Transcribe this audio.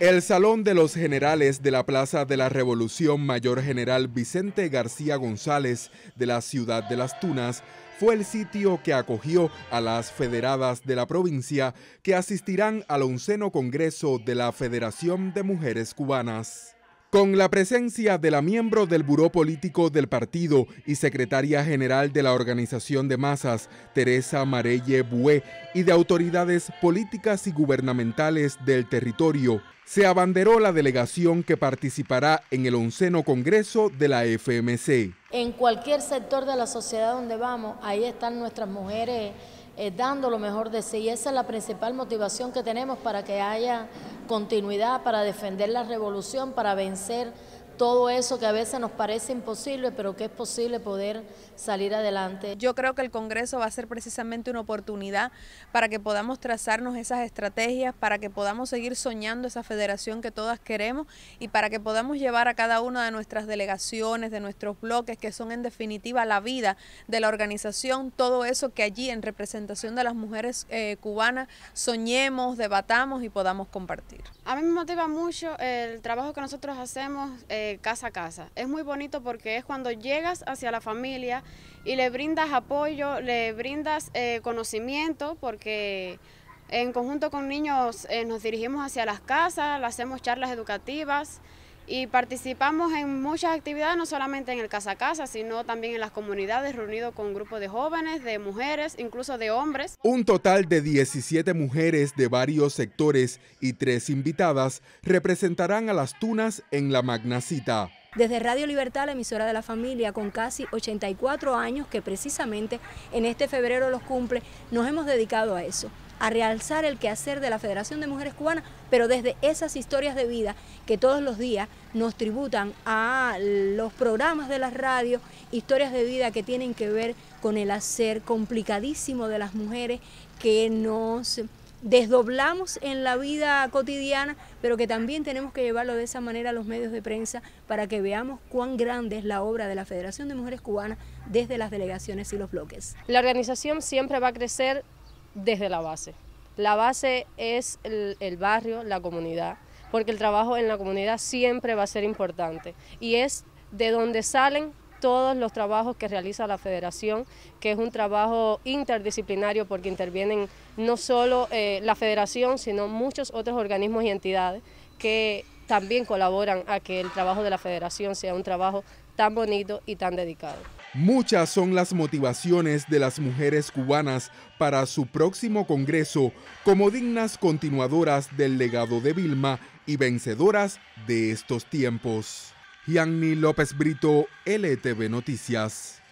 El Salón de los Generales de la Plaza de la Revolución Mayor General Vicente García González de la ciudad de Las Tunas fue el sitio que acogió a las federadas de la provincia que asistirán al onceno Congreso de la Federación de Mujeres Cubanas. Con la presencia de la miembro del Buró Político del Partido y secretaria general de la Organización de Masas, Teresa Marelle Bué, y de autoridades políticas y gubernamentales del territorio, se abanderó la delegación que participará en el onceno Congreso de la FMC. En cualquier sector de la sociedad donde vamos, ahí están nuestras mujeres eh, dando lo mejor de sí. Y esa es la principal motivación que tenemos para que haya continuidad para defender la revolución, para vencer todo eso que a veces nos parece imposible, pero que es posible poder salir adelante. Yo creo que el Congreso va a ser precisamente una oportunidad para que podamos trazarnos esas estrategias, para que podamos seguir soñando esa federación que todas queremos y para que podamos llevar a cada una de nuestras delegaciones, de nuestros bloques, que son en definitiva la vida de la organización, todo eso que allí en representación de las mujeres eh, cubanas soñemos, debatamos y podamos compartir. A mí me motiva mucho el trabajo que nosotros hacemos. Eh, casa a casa. Es muy bonito porque es cuando llegas hacia la familia y le brindas apoyo, le brindas eh, conocimiento, porque en conjunto con niños eh, nos dirigimos hacia las casas, le hacemos charlas educativas y participamos en muchas actividades, no solamente en el casa a casa, sino también en las comunidades, reunidos con grupos de jóvenes, de mujeres, incluso de hombres. Un total de 17 mujeres de varios sectores y tres invitadas representarán a las tunas en la magnacita. Desde Radio Libertad, la emisora de la familia, con casi 84 años, que precisamente en este febrero los cumple, nos hemos dedicado a eso, a realzar el quehacer de la Federación de Mujeres Cubanas, pero desde esas historias de vida que todos los días nos tributan a los programas de las radios, historias de vida que tienen que ver con el hacer complicadísimo de las mujeres que nos desdoblamos en la vida cotidiana, pero que también tenemos que llevarlo de esa manera a los medios de prensa para que veamos cuán grande es la obra de la Federación de Mujeres Cubanas desde las delegaciones y los bloques. La organización siempre va a crecer desde la base. La base es el, barrio, la comunidad, porque el trabajo en la comunidad siempre va a ser importante y es de donde salen todos los trabajos que realiza la federación, que es un trabajo interdisciplinario porque intervienen no solo eh, la federación, sino muchos otros organismos y entidades que también colaboran a que el trabajo de la federación sea un trabajo tan bonito y tan dedicado. Muchas son las motivaciones de las mujeres cubanas para su próximo Congreso como dignas continuadoras del legado de Vilma y vencedoras de estos tiempos. Gianni López Brito, LTV Noticias.